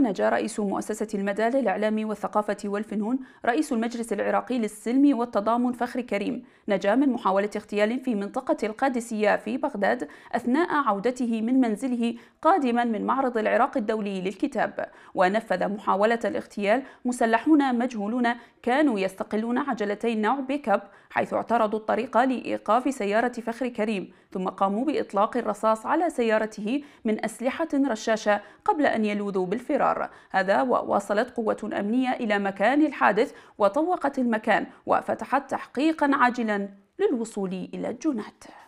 نجا رئيس مؤسسة المدى للإعلام والثقافة والفنون رئيس المجلس العراقي للسلم والتضامن فخر كريم نجا من محاولة اغتيال في منطقة القادسية في بغداد أثناء عودته من منزله قادما من معرض العراق الدولي للكتاب ونفذ محاولة الاغتيال مسلحون مجهولون كانوا يستقلون عجلتي نوع بيكاب حيث اعترضوا الطريق لإيقاف سيارة فخر كريم ثم قاموا بإطلاق الرصاص على سيارته من أسلحة رشاشة قبل أن يلوذوا بالفرار الانفجار هذا وواصلت قوة أمنية إلى مكان الحادث وطوقت المكان وفتحت تحقيقا عاجلا للوصول إلى الجنات